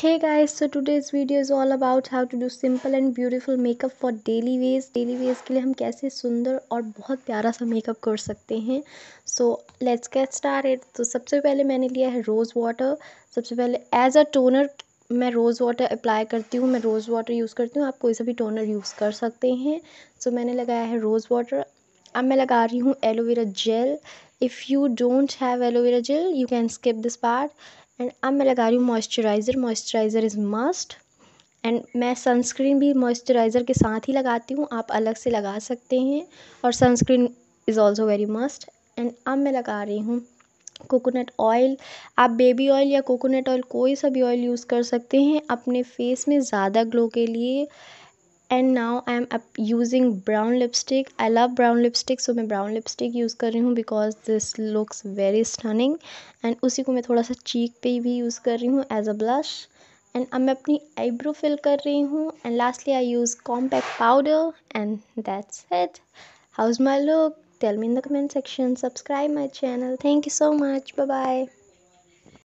hey guys so today's video is all about how to do simple and beautiful makeup for daily wears daily wears के लिए हम कैसे सुंदर और बहुत प्यारा सा मेकअप कर सकते हैं so let's get started तो सबसे पहले मैंने लिया है रोज़ वाटर सबसे पहले एज अ टोनर मैं रोज़ वाटर अप्लाई करती हूँ मैं रोज़ वाटर यूज़ करती हूँ आप कोई सा भी टोनर यूज़ कर सकते हैं सो so, मैंने लगाया है रोज़ वाटर अब मैं लगा रही हूँ aloe vera gel if you don't have aloe vera gel you can skip this part and अब मैं लगा रही हूँ moisturiser moisturiser is must and मैं सनस्क्रीन भी मॉइस्चराइज़र के साथ ही लगाती हूँ आप अलग से लगा सकते हैं और sunscreen is also very must and अब मैं लगा रही हूँ कोकोनट ऑयल आप बेबी ऑयल या कोकोनट ऑयल कोई सा भी ऑयल यूज़ कर सकते हैं अपने फेस में ज़्यादा ग्लो के लिए and now I am using brown lipstick I love brown lipstick so मैं ब्राउन लिपस्टिक यूज़ कर रही हूँ because this looks very stunning and उसी को मैं थोड़ा सा चीक पे भी यूज़ कर रही हूँ एज अ ब्लश एंड अब मैं अपनी आईब्रो फिल कर रही हूँ and lastly I use compact powder and that's it is my look tell me in the comment section subscribe my channel thank you so much bye bye